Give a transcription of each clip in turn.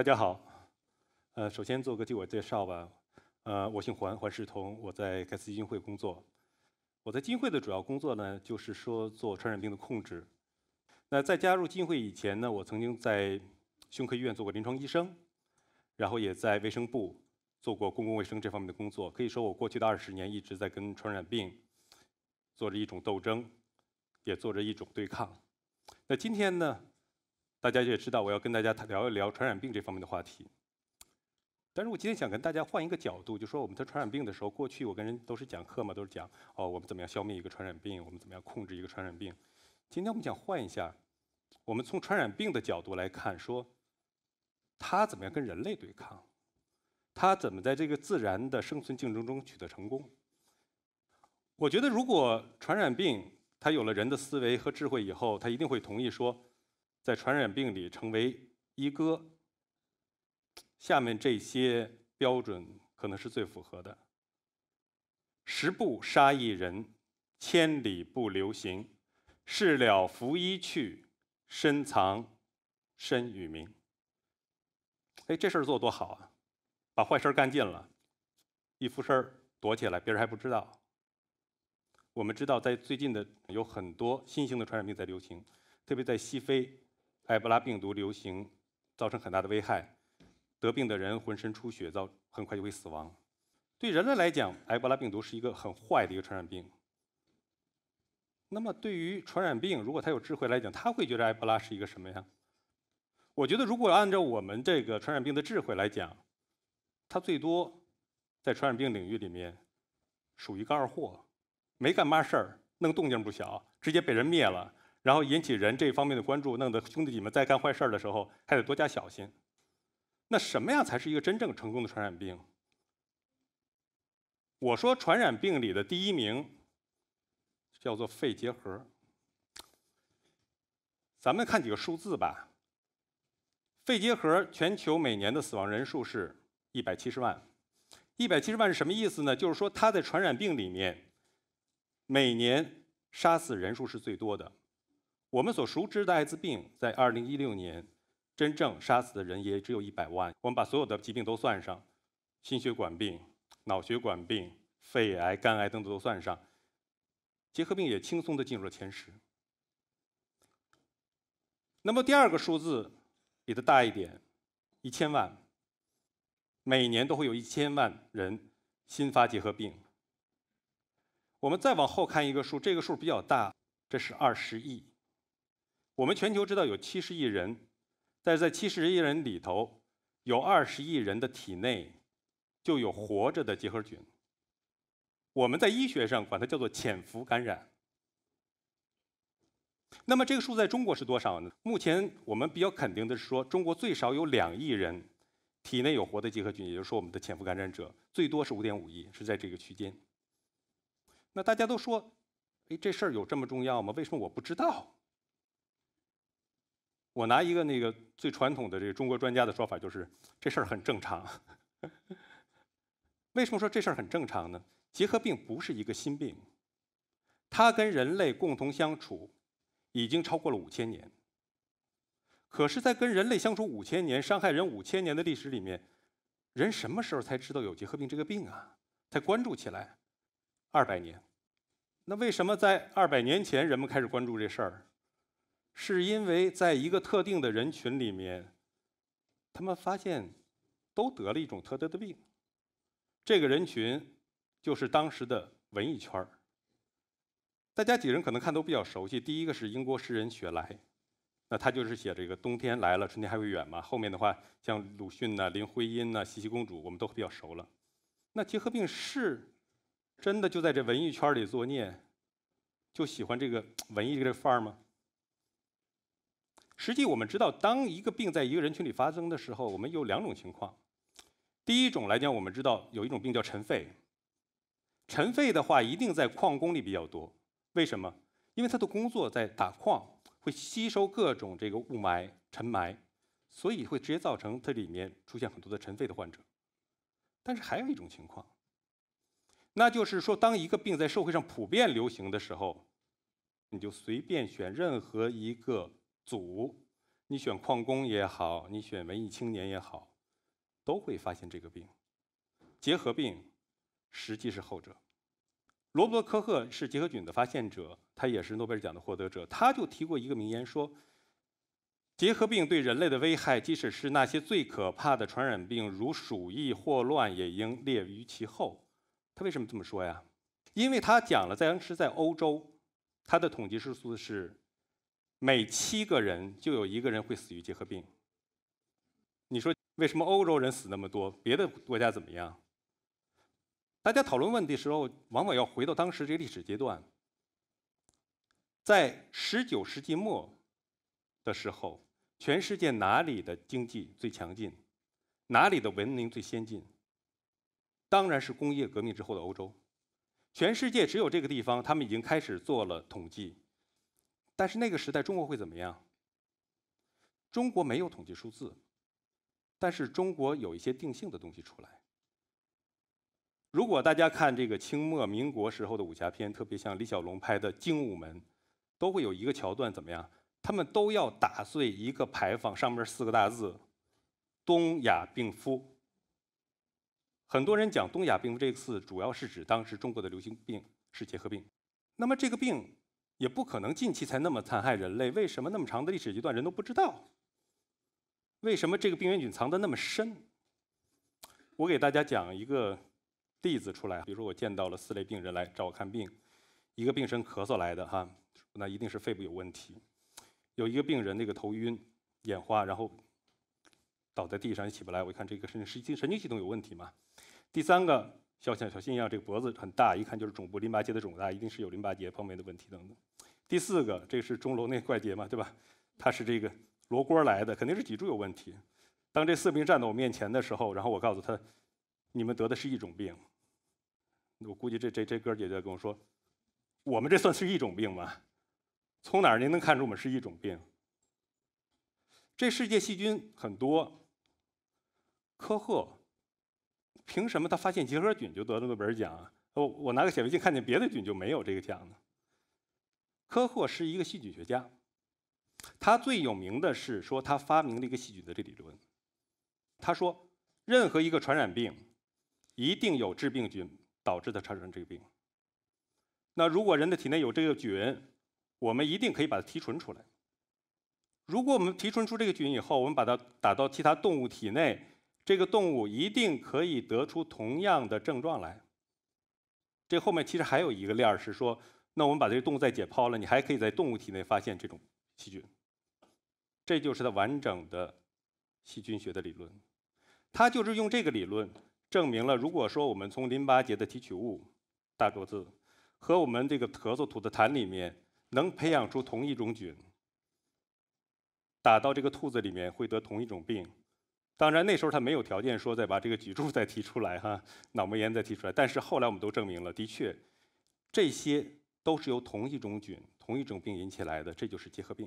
大家好，呃，首先做个自我介绍吧，呃，我姓环，环世彤，我在盖茨基金会工作。我在金会的主要工作呢，就是说做传染病的控制。那在加入金会以前呢，我曾经在胸科医院做过临床医生，然后也在卫生部做过公共卫生这方面的工作。可以说，我过去的二十年一直在跟传染病做着一种斗争，也做着一种对抗。那今天呢？大家也知道，我要跟大家聊一聊传染病这方面的话题。但是我今天想跟大家换一个角度，就说我们在传染病的时候，过去我跟人都是讲课嘛，都是讲哦，我们怎么样消灭一个传染病，我们怎么样控制一个传染病。今天我们想换一下，我们从传染病的角度来看，说它怎么样跟人类对抗，它怎么在这个自然的生存竞争中取得成功。我觉得，如果传染病它有了人的思维和智慧以后，它一定会同意说。在传染病里成为一哥，下面这些标准可能是最符合的：十步杀一人，千里不留行，事了拂衣去，深藏身与名。哎，这事儿做多好啊！把坏事干尽了，一拂身儿躲起来，别人还不知道。我们知道，在最近的有很多新型的传染病在流行，特别在西非。埃博拉病毒流行，造成很大的危害。得病的人浑身出血，造很快就会死亡。对人类来讲，埃博拉病毒是一个很坏的一个传染病。那么，对于传染病，如果它有智慧来讲，它会觉得埃博拉是一个什么呀？我觉得，如果按照我们这个传染病的智慧来讲，它最多在传染病领域里面属于一个二货，没干嘛事儿，弄动静不小，直接被人灭了。然后引起人这方面的关注，弄得兄弟姐妹在干坏事儿的时候还得多加小心。那什么样才是一个真正成功的传染病？我说，传染病里的第一名叫做肺结核。咱们看几个数字吧。肺结核全球每年的死亡人数是一百七十万。一百七十万是什么意思呢？就是说，它在传染病里面每年杀死人数是最多的。我们所熟知的艾滋病，在二零一六年真正杀死的人也只有一百万。我们把所有的疾病都算上，心血管病、脑血管病、肺癌、肝癌等等都算上，结核病也轻松的进入了前十。那么第二个数字比它大一点，一千万，每年都会有一千万人新发结核病。我们再往后看一个数，这个数比较大，这是二十亿。我们全球知道有七十亿人，但是在七十亿人里头，有二十亿人的体内就有活着的结核菌。我们在医学上管它叫做潜伏感染。那么这个数在中国是多少呢？目前我们比较肯定的是说，中国最少有两亿人，体内有活的结核菌，也就是说我们的潜伏感染者最多是五点五亿，是在这个区间。那大家都说，哎，这事儿有这么重要吗？为什么我不知道？我拿一个那个最传统的这个中国专家的说法，就是这事儿很正常。为什么说这事儿很正常呢？结核病不是一个新病，它跟人类共同相处已经超过了五千年。可是，在跟人类相处五千年、伤害人五千年的历史里面，人什么时候才知道有结核病这个病啊？才关注起来，二百年。那为什么在二百年前人们开始关注这事儿？是因为在一个特定的人群里面，他们发现都得了一种特得的病。这个人群就是当时的文艺圈儿。大家几人可能看都比较熟悉，第一个是英国诗人雪莱，那他就是写这个冬天来了，春天还会远吗？后面的话像鲁迅呐、林徽因呐、茜茜公主，我们都比较熟了。那结核病是真的就在这文艺圈里作孽，就喜欢这个 文艺这个范儿吗？实际我们知道，当一个病在一个人群里发生的时候，我们有两种情况。第一种来讲，我们知道有一种病叫尘肺。尘肺的话，一定在矿工里比较多。为什么？因为他的工作在打矿，会吸收各种这个雾霾、尘霾，所以会直接造成这里面出现很多的尘肺的患者。但是还有一种情况，那就是说，当一个病在社会上普遍流行的时候，你就随便选任何一个。组，你选矿工也好，你选文艺青年也好，都会发现这个病。结核病，实际是后者。罗伯特·科赫是结核菌的发现者，他也是诺贝尔奖的获得者。他就提过一个名言，说：“结核病对人类的危害，即使是那些最可怕的传染病，如鼠疫、霍乱，也应列于其后。”他为什么这么说呀？因为他讲了，在当时在欧洲，他的统计数字是。每七个人就有一个人会死于结核病。你说为什么欧洲人死那么多？别的国家怎么样？大家讨论问题的时候，往往要回到当时这个历史阶段。在十九世纪末的时候，全世界哪里的经济最强劲，哪里的文明最先进？当然是工业革命之后的欧洲。全世界只有这个地方，他们已经开始做了统计。但是那个时代，中国会怎么样？中国没有统计数字，但是中国有一些定性的东西出来。如果大家看这个清末民国时候的武侠片，特别像李小龙拍的《精武门》，都会有一个桥段，怎么样？他们都要打碎一个牌坊，上面四个大字“东亚病夫”。很多人讲“东亚病夫”这个字，主要是指当时中国的流行病是结核病。那么这个病？也不可能近期才那么残害人类，为什么那么长的历史阶段人都不知道？为什么这个病原菌藏得那么深？我给大家讲一个例子出来，比如说我见到了四类病人来找我看病，一个病声咳嗽来的哈，那一定是肺部有问题；有一个病人那个头晕眼花，然后倒在地上也起不来，我一看这个是神经神经系统有问题嘛；第三个。小像小心一样，这个脖子很大，一看就是肿部淋巴结的肿大，一定是有淋巴结方面的问题等等。第四个，这个是钟楼那怪结嘛，对吧？它是这个罗锅来的，肯定是脊柱有问题。当这四人站到我面前的时候，然后我告诉他，你们得的是一种病。我估计这这这哥姐姐跟我说，我们这算是一种病吗？从哪儿您能看出我们是一种病？这世界细菌很多，科赫。凭什么他发现结核菌就得了诺贝尔奖啊？我我拿个显微镜看见别的菌就没有这个奖呢。科霍是一个细菌学家，他最有名的是说他发明了一个细菌的这理论。他说任何一个传染病，一定有致病菌导致的产生这个病。那如果人的体内有这个菌，我们一定可以把它提纯出来。如果我们提纯出这个菌以后，我们把它打到其他动物体内。这个动物一定可以得出同样的症状来。这后面其实还有一个链儿是说，那我们把这个动物再解剖了，你还可以在动物体内发现这种细菌。这就是它完整的细菌学的理论。它就是用这个理论证明了，如果说我们从淋巴结的提取物（大桌子）和我们这个咳嗽吐的痰里面能培养出同一种菌，打到这个兔子里面会得同一种病。当然，那时候他没有条件说再把这个脊柱再提出来哈，脑膜炎再提出来。但是后来我们都证明了，的确，这些都是由同一种菌、同一种病引起来的，这就是结核病。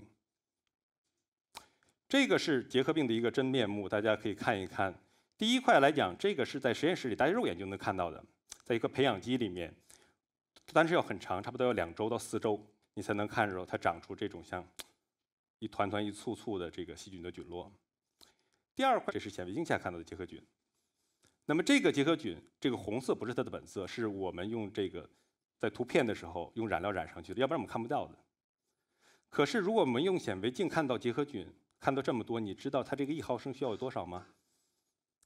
这个是结核病的一个真面目，大家可以看一看。第一块来讲，这个是在实验室里，大家肉眼就能看到的，在一个培养基里面，但是要很长，差不多要两周到四周，你才能看着它长出这种像一团团、一簇簇的这个细菌的菌落。第二块，这是显微镜下看到的结核菌。那么这个结核菌，这个红色不是它的本色，是我们用这个在图片的时候用染料染上去的，要不然我们看不到的。可是如果我们用显微镜看到结核菌，看到这么多，你知道它这个一毫升需要有多少吗？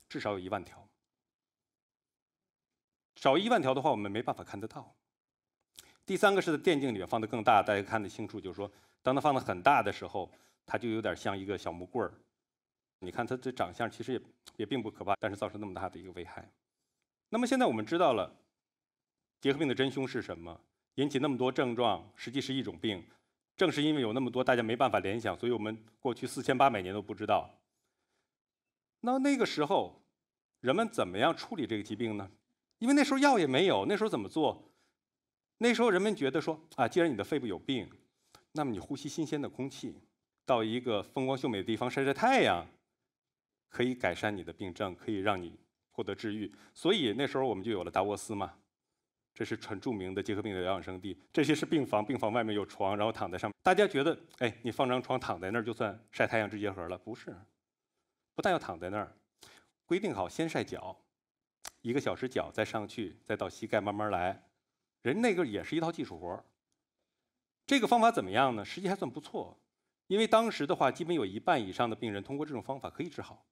至少有一万条。少一万条的话，我们没办法看得到。第三个是在电镜里面放的更大，大家看得清楚，就是说，当它放的很大的时候，它就有点像一个小木棍儿。你看，他这长相其实也也并不可怕，但是造成那么大的一个危害。那么现在我们知道了，结核病的真凶是什么？引起那么多症状，实际是一种病。正是因为有那么多大家没办法联想，所以我们过去四千八百年都不知道。那那个时候，人们怎么样处理这个疾病呢？因为那时候药也没有，那时候怎么做？那时候人们觉得说啊，既然你的肺部有病，那么你呼吸新鲜的空气，到一个风光秀美的地方晒晒太阳。可以改善你的病症，可以让你获得治愈。所以那时候我们就有了达沃斯嘛，这是很著名的结核病的疗养圣地。这些是病房，病房外面有床，然后躺在上面。大家觉得，哎，你放张床躺在那儿就算晒太阳治结核了？不是，不但要躺在那儿，规定好先晒脚，一个小时脚再上去，再到膝盖慢慢来。人那个也是一套技术活。这个方法怎么样呢？实际还算不错，因为当时的话，基本有一半以上的病人通过这种方法可以治好。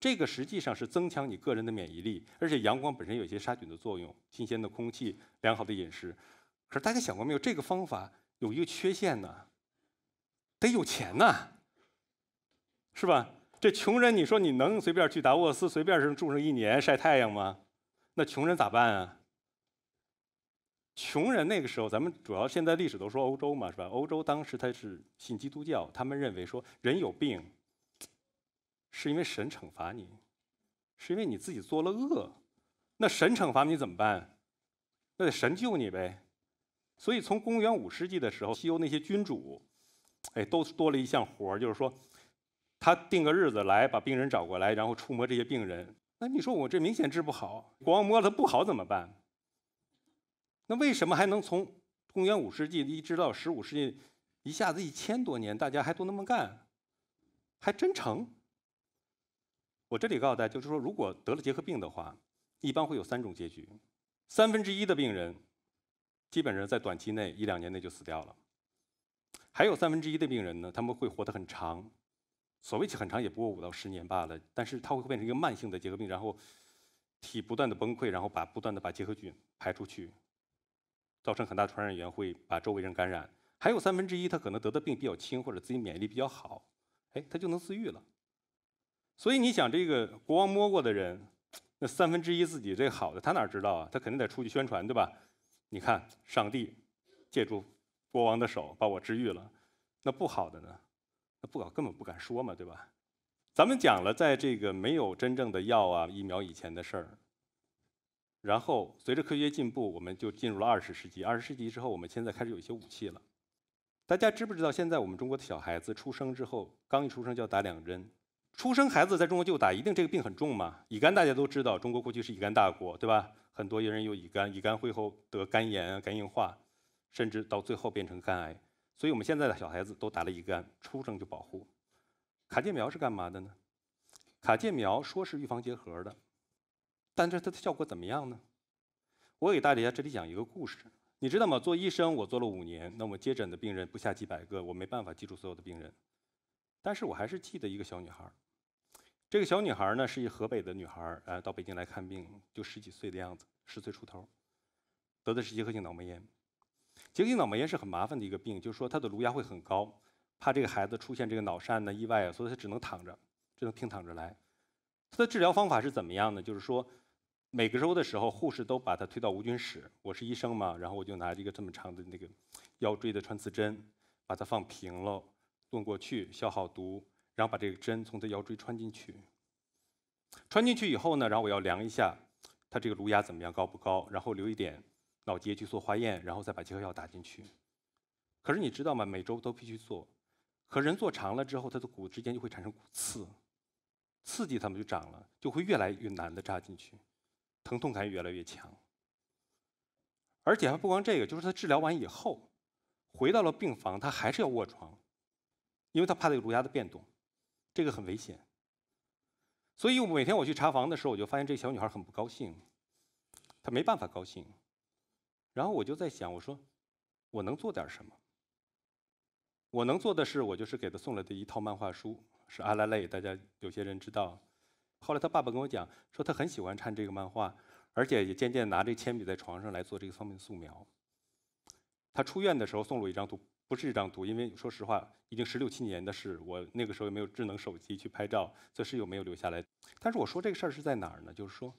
这个实际上是增强你个人的免疫力，而且阳光本身有一些杀菌的作用，新鲜的空气、良好的饮食。可是大家想过没有，这个方法有一个缺陷呢，得有钱呐，是吧？这穷人，你说你能随便去达沃斯随便住上一年晒太阳吗？那穷人咋办啊？穷人那个时候，咱们主要现在历史都说欧洲嘛，是吧？欧洲当时他是信基督教，他们认为说人有病。是因为神惩罚你，是因为你自己做了恶，那神惩罚你怎么办？那得神救你呗。所以从公元五世纪的时候，西欧那些君主，哎，都多了一项活儿，就是说，他定个日子来，把病人找过来，然后触摸这些病人。那你说我这明显治不好，光摸了不好怎么办？那为什么还能从公元五世纪一直到十五世纪，一下子一千多年，大家还都那么干，还真成？我这里告诉大家，就是说，如果得了结核病的话，一般会有三种结局：三分之一的病人基本上在短期内一两年内就死掉了；还有三分之一的病人呢，他们会活得很长，所谓“很长”也不过五到十年罢了。但是他会变成一个慢性的结核病，然后体不断的崩溃，然后把不断的把结核菌排出去，造成很大传染源，会把周围人感染。还有三分之一，他可能得的病比较轻，或者自己免疫力比较好，哎，他就能自愈了。所以你想，这个国王摸过的人，那三分之一自己这好的，他哪知道啊？他肯定得出去宣传，对吧？你看，上帝借助国王的手把我治愈了。那不好的呢？那不搞根本不敢说嘛，对吧？咱们讲了，在这个没有真正的药啊、疫苗以前的事儿。然后随着科学进步，我们就进入了二十世纪。二十世纪之后，我们现在开始有一些武器了。大家知不知道？现在我们中国的小孩子出生之后，刚一出生就要打两针。出生孩子在中国就打，一定这个病很重嘛？乙肝大家都知道，中国过去是乙肝大国，对吧？很多人有乙肝，乙肝会后得肝炎、肝硬化，甚至到最后变成肝癌。所以我们现在的小孩子都打了乙肝，出生就保护。卡介苗是干嘛的呢？卡介苗说是预防结核的，但是它的效果怎么样呢？我给大家这里讲一个故事，你知道吗？做医生我做了五年，那我接诊的病人不下几百个，我没办法记住所有的病人，但是我还是记得一个小女孩。这个小女孩呢，是一河北的女孩，呃，到北京来看病，就十几岁的样子，十岁出头，得的是结核性脑膜炎。结核性脑膜炎是很麻烦的一个病，就是说她的颅压会很高，怕这个孩子出现这个脑疝呢、意外啊，所以她只能躺着，只能平躺着来。她的治疗方法是怎么样呢？就是说，每个周的时候，护士都把她推到无菌室，我是医生嘛，然后我就拿这个这么长的那个腰椎的穿刺针，把它放平了，弄过去，消好毒。然后把这个针从他腰椎穿进去，穿进去以后呢，然后我要量一下他这个颅压怎么样高不高，然后留一点脑结去做化验，然后再把结核药打进去。可是你知道吗？每周都必须做，可人做长了之后，他的骨之间就会产生骨刺，刺激他们就长了，就会越来越难的扎进去，疼痛感越来越强。而且还不光这个，就是他治疗完以后，回到了病房，他还是要卧床，因为他怕这个颅压的变动。这个很危险，所以我每天我去查房的时候，我就发现这小女孩很不高兴，她没办法高兴。然后我就在想，我说我能做点什么？我能做的是，我就是给她送来的一套漫画书，是阿拉蕾，大家有些人知道。后来她爸爸跟我讲，说她很喜欢看这个漫画，而且也渐渐拿着铅笔在床上来做这个方面的素描。她出院的时候送了我一张图。不是一张图，因为说实话，已经十六七年的事，我那个时候也没有智能手机去拍照，这是有没有留下来。但是我说这个事儿是在哪儿呢？就是说，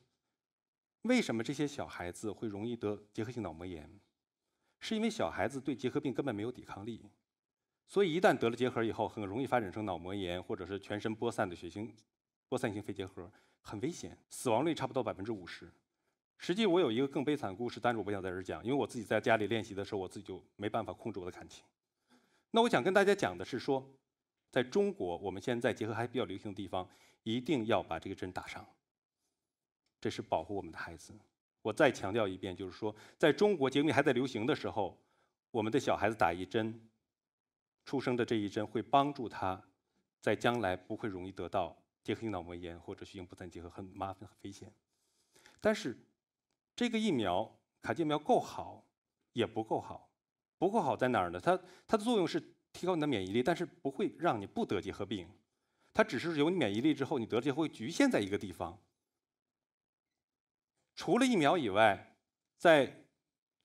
为什么这些小孩子会容易得结核性脑膜炎？是因为小孩子对结核病根本没有抵抗力，所以一旦得了结核以后，很容易发展成脑膜炎，或者是全身播散的血型，播散性肺结核，很危险，死亡率差不多百分之五十。实际我有一个更悲惨的故事，但是我不想在这儿讲，因为我自己在家里练习的时候，我自己就没办法控制我的感情。那我想跟大家讲的是说，在中国，我们现在结合还比较流行的地方，一定要把这个针打上。这是保护我们的孩子。我再强调一遍，就是说，在中国结核病还在流行的时候，我们的小孩子打一针，出生的这一针会帮助他，在将来不会容易得到结核性脑膜炎或者血行不散结核，很麻烦、很危险。但是，这个疫苗卡介苗够好，也不够好。不够好在哪儿呢？它它的作用是提高你的免疫力，但是不会让你不得结核病，它只是有免疫力之后，你得结核会局限在一个地方。除了疫苗以外，在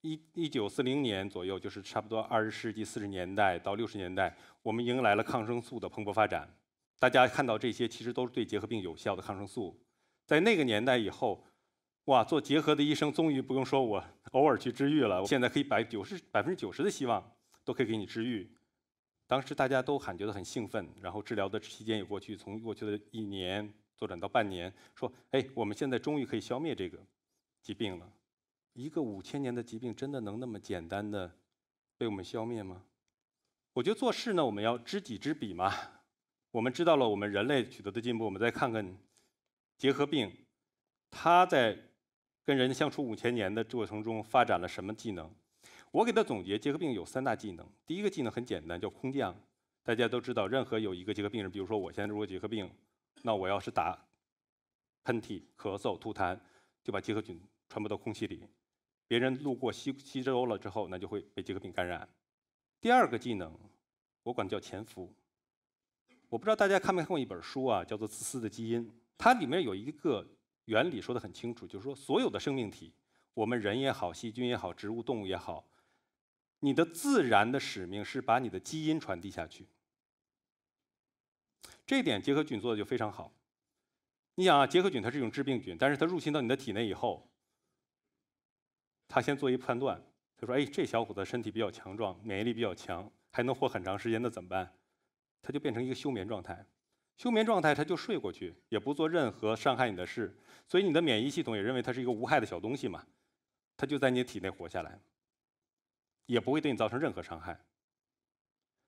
一一九四零年左右，就是差不多二十世纪四十年代到六十年代，我们迎来了抗生素的蓬勃发展。大家看到这些，其实都是对结核病有效的抗生素。在那个年代以后。哇！做结核的医生终于不用说，我偶尔去治愈了。我现在可以百九十百分之九十的希望都可以给你治愈。当时大家都喊觉得很兴奋，然后治疗的期间也过去，从过去的一年缩短到半年。说：“哎，我们现在终于可以消灭这个疾病了。一个五千年的疾病，真的能那么简单的被我们消灭吗？”我觉得做事呢，我们要知己知彼嘛。我们知道了我们人类取得的进步，我们再看看结核病，它在。跟人相处五千年的过程中发展了什么技能？我给他总结，结核病有三大技能。第一个技能很简单，叫空降。大家都知道，任何有一个结核病人，比如说我现在如果结核病，那我要是打喷嚏、咳嗽、吐痰，就把结核菌传播到空气里，别人路过吸吸收了之后，那就会被结核病感染。第二个技能，我管叫潜伏。我不知道大家看没看过一本书啊，叫做《自私的基因》，它里面有一个。原理说得很清楚，就是说所有的生命体，我们人也好，细菌也好，植物、动物也好，你的自然的使命是把你的基因传递下去。这一点结核菌做的就非常好。你想啊，结核菌它是一种致病菌，但是它入侵到你的体内以后，它先做一判断，他说：“哎，这小伙子身体比较强壮，免疫力比较强，还能活很长时间，那怎么办？它就变成一个休眠状态。”休眠状态，它就睡过去，也不做任何伤害你的事，所以你的免疫系统也认为它是一个无害的小东西嘛，它就在你体内活下来，也不会对你造成任何伤害。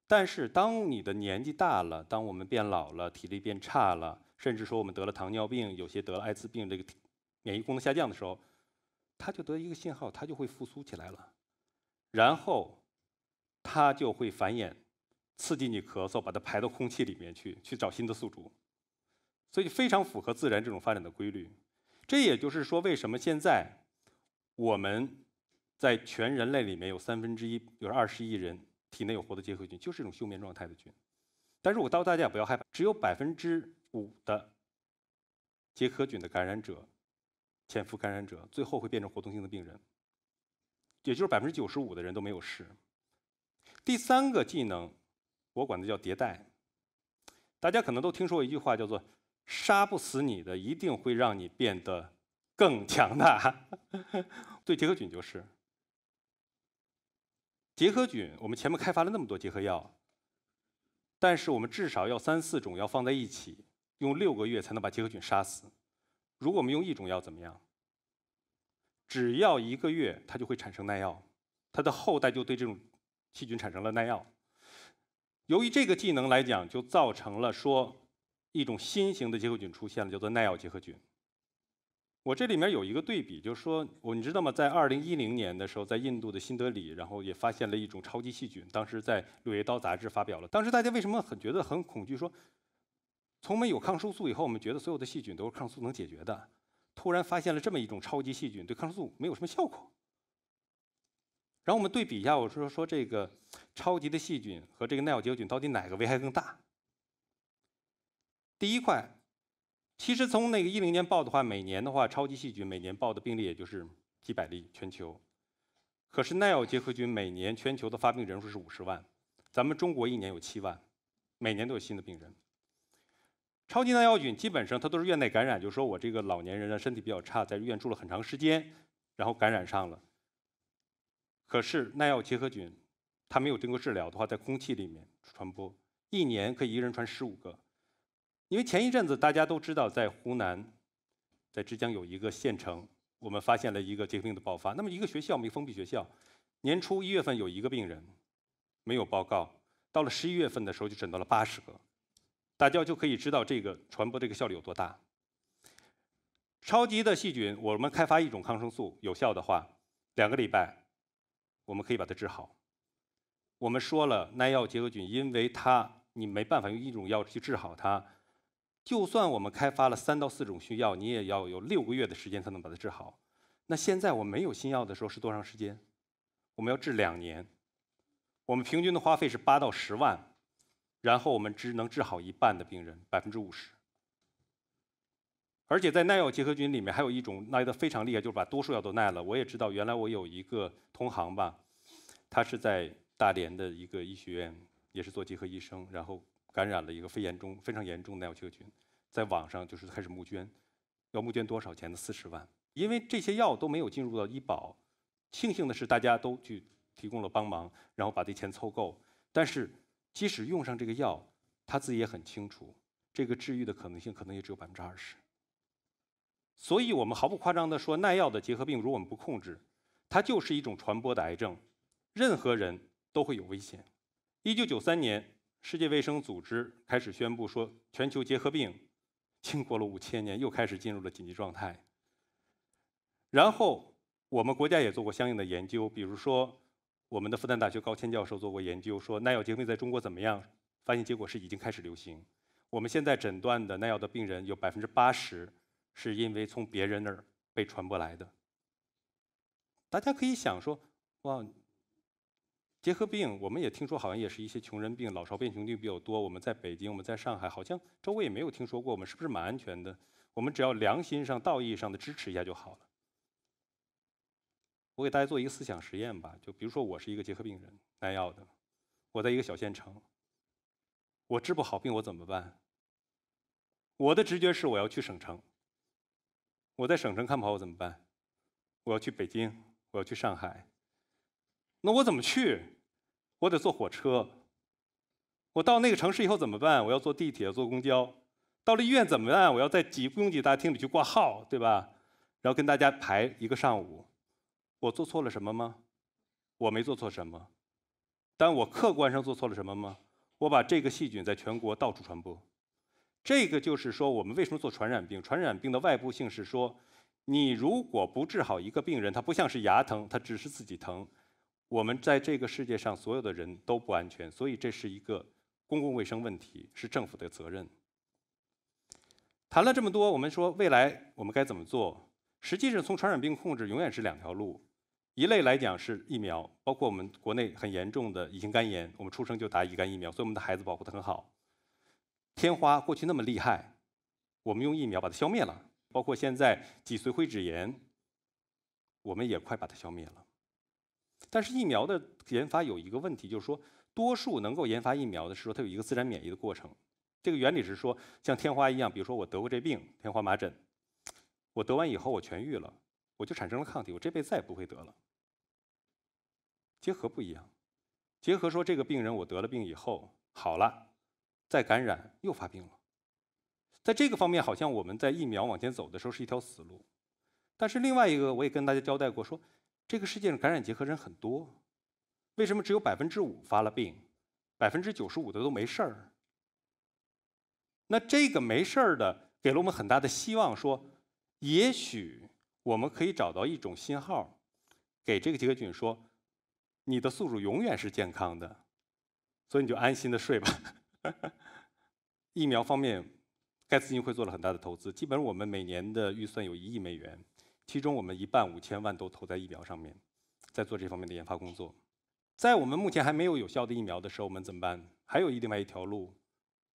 但是当你的年纪大了，当我们变老了，体力变差了，甚至说我们得了糖尿病，有些得了艾滋病，这个免疫功能下降的时候，它就得一个信号，它就会复苏起来了，然后它就会繁衍。刺激你咳嗽，把它排到空气里面去，去找新的宿主，所以非常符合自然这种发展的规律。这也就是说，为什么现在我们在全人类里面有三分之一，有二十亿人体内有活的结核菌，就是一种休眠状态的菌。但是我告诉大家不要害怕，只有百分之五的结核菌的感染者、潜伏感染者，最后会变成活动性的病人。也就是百分之九十五的人都没有事。第三个技能。我管它叫迭代。大家可能都听说过一句话，叫做“杀不死你的，一定会让你变得更强大”。对结核菌就是，结核菌我们前面开发了那么多结核药，但是我们至少要三四种药放在一起，用六个月才能把结核菌杀死。如果我们用一种药怎么样？只要一个月，它就会产生耐药，它的后代就对这种细菌产生了耐药。由于这个技能来讲，就造成了说一种新型的结核菌出现了，叫做耐药结核菌。我这里面有一个对比，就是说我你知道吗？在二零一零年的时候，在印度的新德里，然后也发现了一种超级细菌，当时在《柳叶刀》杂志发表了。当时大家为什么很觉得很恐惧？说从没有抗生素以后，我们觉得所有的细菌都是抗生素能解决的，突然发现了这么一种超级细菌，对抗生素没有什么效果。然后我们对比一下，我说说这个超级的细菌和这个耐药结核菌到底哪个危害更大？第一块，其实从那个一零年报的话，每年的话，超级细菌每年报的病例也就是几百例全球，可是耐药结核菌每年全球的发病人数是五十万，咱们中国一年有七万，每年都有新的病人。超级耐药菌基本上它都是院内感染，就是说我这个老年人呢身体比较差，在医院住了很长时间，然后感染上了。可是耐药结核菌，它没有经过治疗的话，在空气里面传播，一年可以一个人传十五个。因为前一阵子大家都知道，在湖南，在浙江有一个县城，我们发现了一个结核病的爆发。那么一个学校，没封闭学校，年初一月份有一个病人，没有报告，到了十一月份的时候就诊断了八十个，大家就可以知道这个传播这个效率有多大。超级的细菌，我们开发一种抗生素有效的话，两个礼拜。我们可以把它治好。我们说了，耐药结核菌，因为它你没办法用一种药去治好它，就算我们开发了三到四种新药，你也要有六个月的时间才能把它治好。那现在我们没有新药的时候是多长时间？我们要治两年，我们平均的花费是八到十万，然后我们只能治好一半的病人，百分之五十。而且在耐药结核菌里面，还有一种耐得非常厉害，就是把多数药都耐了。我也知道，原来我有一个同行吧，他是在大连的一个医学院，也是做结核医生，然后感染了一个肺炎中非常严重的耐药结核菌，在网上就是开始募捐，要募捐多少钱呢？四十万。因为这些药都没有进入到医保。庆幸的是，大家都去提供了帮忙，然后把这钱凑够。但是，即使用上这个药，他自己也很清楚，这个治愈的可能性可能也只有百分之二十。所以我们毫不夸张地说，耐药的结核病，如果我们不控制，它就是一种传播的癌症，任何人都会有危险。一九九三年，世界卫生组织开始宣布说，全球结核病经过了五千年，又开始进入了紧急状态。然后，我们国家也做过相应的研究，比如说，我们的复旦大学高谦教授做过研究，说耐药结核病在中国怎么样？发现结果是已经开始流行。我们现在诊断的耐药的病人有百分之八十。是因为从别人那儿被传播来的。大家可以想说，哇，结核病，我们也听说好像也是一些穷人病，老少病穷病比较多。我们在北京，我们在上海，好像周围也没有听说过，我们是不是蛮安全的？我们只要良心上、道义上的支持一下就好了。我给大家做一个思想实验吧，就比如说我是一个结核病人，耐药的，我在一个小县城，我治不好病，我怎么办？我的直觉是我要去省城。我在省城看不好，我怎么办？我要去北京，我要去上海。那我怎么去？我得坐火车。我到那个城市以后怎么办？我要坐地铁，坐公交。到了医院怎么办？我要在挤拥挤大厅里去挂号，对吧？然后跟大家排一个上午。我做错了什么吗？我没做错什么，但我客观上做错了什么吗？我把这个细菌在全国到处传播。这个就是说，我们为什么做传染病？传染病的外部性是说，你如果不治好一个病人，他不像是牙疼，他只是自己疼。我们在这个世界上所有的人都不安全，所以这是一个公共卫生问题，是政府的责任。谈了这么多，我们说未来我们该怎么做？实际上，从传染病控制永远是两条路，一类来讲是疫苗，包括我们国内很严重的乙型肝炎，我们出生就打乙肝疫苗，所以我们的孩子保护得很好。天花过去那么厉害，我们用疫苗把它消灭了。包括现在脊髓灰质炎，我们也快把它消灭了。但是疫苗的研发有一个问题，就是说，多数能够研发疫苗的是说它有一个自然免疫的过程。这个原理是说，像天花一样，比如说我得过这病，天花麻疹，我得完以后我痊愈了，我就产生了抗体，我这辈子再也不会得了。结核不一样，结核说这个病人我得了病以后好了。再感染又发病了，在这个方面，好像我们在疫苗往前走的时候是一条死路。但是另外一个，我也跟大家交代过，说这个世界上感染结核人很多，为什么只有百分之五发了病，百分之九十五的都没事儿？那这个没事儿的，给了我们很大的希望，说也许我们可以找到一种信号，给这个结核菌说，你的宿主永远是健康的，所以你就安心的睡吧。疫苗方面，盖茨基金会做了很大的投资。基本上我们每年的预算有一亿美元，其中我们一半五千万都投在疫苗上面，在做这方面的研发工作。在我们目前还没有有效的疫苗的时候，我们怎么办？还有一另外一条路，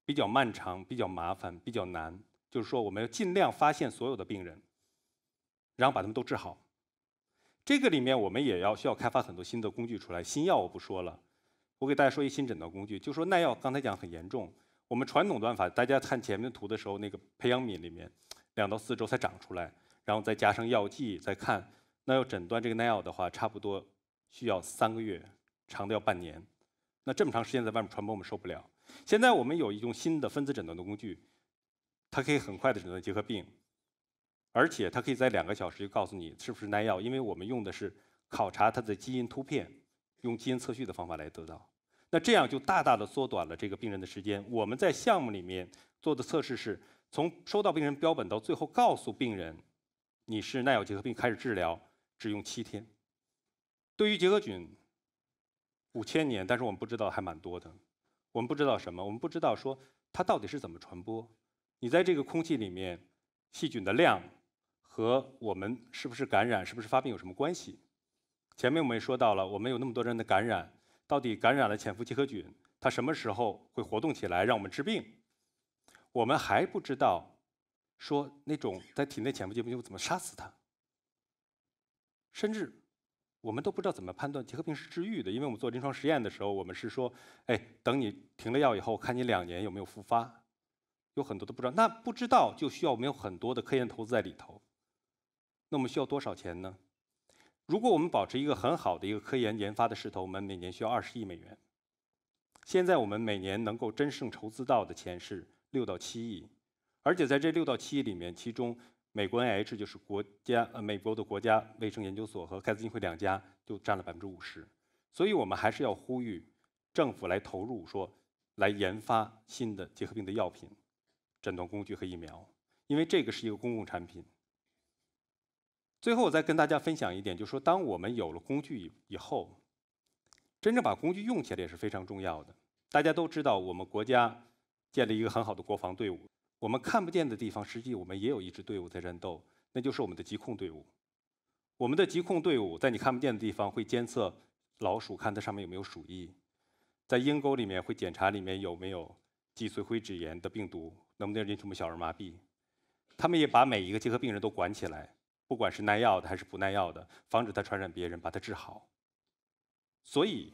比较漫长、比较麻烦、比较难，就是说我们要尽量发现所有的病人，然后把他们都治好。这个里面我们也要需要开发很多新的工具出来。新药我不说了。我给大家说一新诊断工具，就说耐药，刚才讲很严重。我们传统办法，大家看前面的图的时候，那个培养皿里面两到四周才长出来，然后再加上药剂再看，那要诊断这个耐药的话，差不多需要三个月，长的要半年。那这么长时间在外面传播，我们受不了。现在我们有一种新的分子诊断的工具，它可以很快的诊断结核病，而且它可以在两个小时就告诉你是不是耐药，因为我们用的是考察它的基因突变。用基因测序的方法来得到，那这样就大大的缩短了这个病人的时间。我们在项目里面做的测试是，从收到病人标本到最后告诉病人你是耐药结核病开始治疗，只用七天。对于结核菌，五千年，但是我们不知道还蛮多的。我们不知道什么？我们不知道说它到底是怎么传播？你在这个空气里面细菌的量和我们是不是感染、是不是发病有什么关系？前面我们也说到了，我们有那么多人的感染，到底感染了潜伏结核菌，它什么时候会活动起来让我们治病？我们还不知道，说那种在体内潜伏结核菌怎么杀死它，甚至我们都不知道怎么判断结核病是治愈的，因为我们做临床实验的时候，我们是说，哎，等你停了药以后，看你两年有没有复发，有很多都不知道，那不知道就需要我们有很多的科研投资在里头，那我们需要多少钱呢？如果我们保持一个很好的一个科研研发的势头，我们每年需要二十亿美元。现在我们每年能够真正筹资到的钱是六到七亿，而且在这六到七亿里面，其中美国 NIH 就是国家呃美国的国家卫生研究所和盖茨基金会两家就占了百分之五十，所以我们还是要呼吁政府来投入，说来研发新的结核病的药品、诊断工具和疫苗，因为这个是一个公共产品。最后，我再跟大家分享一点，就是说当我们有了工具以以后，真正把工具用起来也是非常重要的。大家都知道，我们国家建立一个很好的国防队伍，我们看不见的地方，实际我们也有一支队伍在战斗，那就是我们的疾控队伍。我们的疾控队伍在你看不见的地方会监测老鼠，看它上面有没有鼠疫；在阴沟里面会检查里面有没有脊髓灰质炎的病毒，能不能引起我们小儿麻痹。他们也把每一个结核病人都管起来。不管是耐药的还是不耐药的，防止它传染别人，把它治好。所以，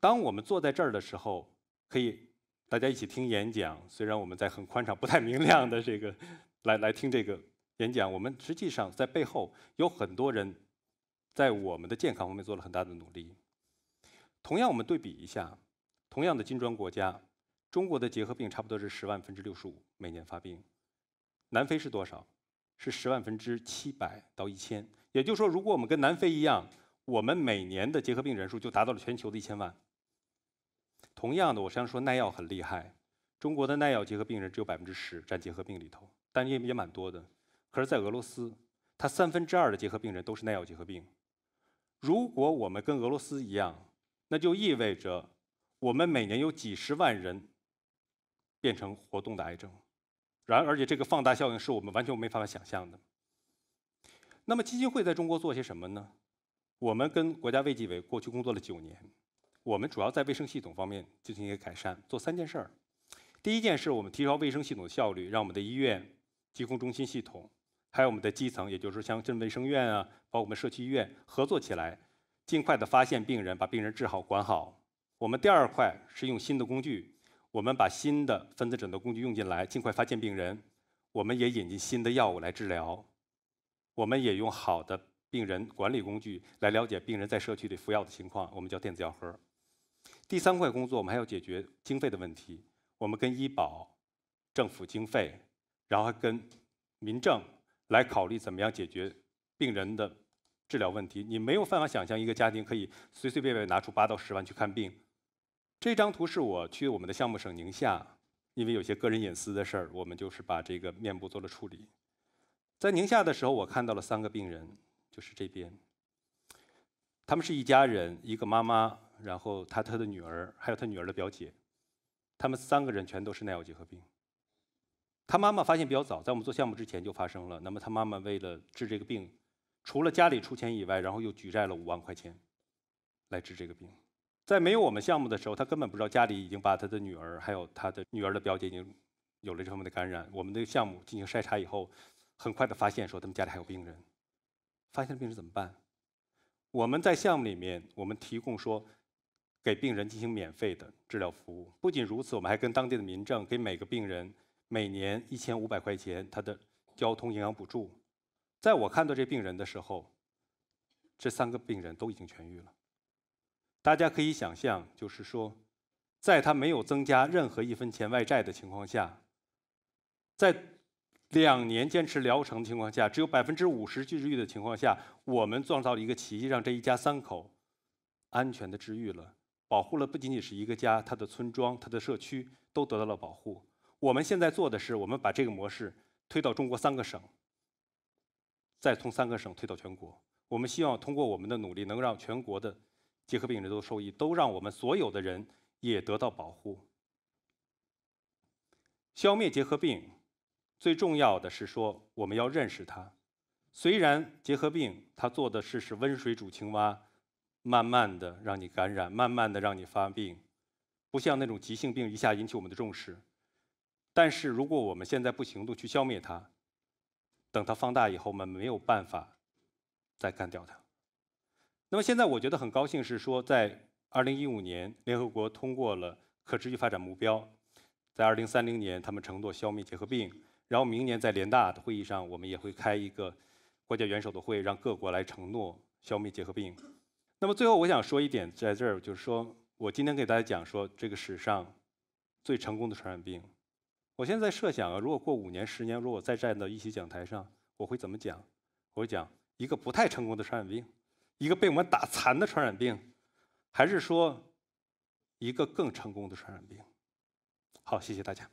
当我们坐在这儿的时候，可以大家一起听演讲。虽然我们在很宽敞、不太明亮的这个来来听这个演讲，我们实际上在背后有很多人在我们的健康方面做了很大的努力。同样，我们对比一下，同样的金砖国家，中国的结核病差不多是十万分之六十五每年发病，南非是多少？是十万分之七百到一千，也就是说，如果我们跟南非一样，我们每年的结核病人数就达到了全球的一千万。同样的，我际上说耐药很厉害，中国的耐药结核病人只有百分之十占结核病里头，但也也蛮多的。可是，在俄罗斯，它三分之二的结核病人都是耐药结核病。如果我们跟俄罗斯一样，那就意味着我们每年有几十万人变成活动的癌症。然而且这个放大效应是我们完全没办法想象的。那么基金会在中国做些什么呢？我们跟国家卫计委过去工作了九年，我们主要在卫生系统方面进行一些改善，做三件事儿。第一件事，我们提高卫生系统的效率，让我们的医院、疾控中心系统，还有我们的基层，也就是乡像镇卫生院啊，包括我们社区医院，合作起来，尽快的发现病人，把病人治好、管好。我们第二块是用新的工具。我们把新的分子诊断工具用进来，尽快发现病人。我们也引进新的药物来治疗。我们也用好的病人管理工具来了解病人在社区里服药的情况。我们叫电子药盒。第三块工作，我们还要解决经费的问题。我们跟医保、政府经费，然后跟民政来考虑怎么样解决病人的治疗问题。你没有办法想象一个家庭可以随随便便拿出八到十万去看病。这张图是我去我们的项目省宁夏，因为有些个人隐私的事儿，我们就是把这个面部做了处理。在宁夏的时候，我看到了三个病人，就是这边。他们是一家人，一个妈妈，然后他他的女儿，还有他女儿的表姐，他们三个人全都是耐药结核病。他妈妈发现比较早，在我们做项目之前就发生了。那么他妈妈为了治这个病，除了家里出钱以外，然后又举债了五万块钱来治这个病。在没有我们项目的时候，他根本不知道家里已经把他的女儿，还有他的女儿的表姐已经有了这方面的感染。我们的项目进行筛查以后，很快的发现说他们家里还有病人。发现了病人怎么办？我们在项目里面，我们提供说给病人进行免费的治疗服务。不仅如此，我们还跟当地的民政给每个病人每年一千五百块钱他的交通营养补助。在我看到这病人的时候，这三个病人都已经痊愈了。大家可以想象，就是说，在他没有增加任何一分钱外债的情况下，在两年坚持疗程的情况下，只有百分之五十治愈的情况下，我们创造了一个奇迹，让这一家三口安全的治愈了，保护了不仅仅是一个家，他的村庄、他的社区都得到了保护。我们现在做的是，我们把这个模式推到中国三个省，再从三个省推到全国。我们希望通过我们的努力，能让全国的。结核病人都受益，都让我们所有的人也得到保护。消灭结核病，最重要的是说我们要认识它。虽然结核病它做的事是温水煮青蛙，慢慢的让你感染，慢慢的让你发病，不像那种急性病一下引起我们的重视。但是如果我们现在不行动去消灭它，等它放大以后，我们没有办法再干掉它。那么现在我觉得很高兴，是说在二零一五年，联合国通过了可持续发展目标，在二零三零年，他们承诺消灭结核病。然后明年在联大的会议上，我们也会开一个国家元首的会，让各国来承诺消灭结核病。那么最后我想说一点，在这儿就是说我今天给大家讲说这个史上最成功的传染病。我现在设想啊，如果过五年、十年，如果我再站到一席讲台上，我会怎么讲？我会讲一个不太成功的传染病。一个被我们打残的传染病，还是说一个更成功的传染病？好，谢谢大家。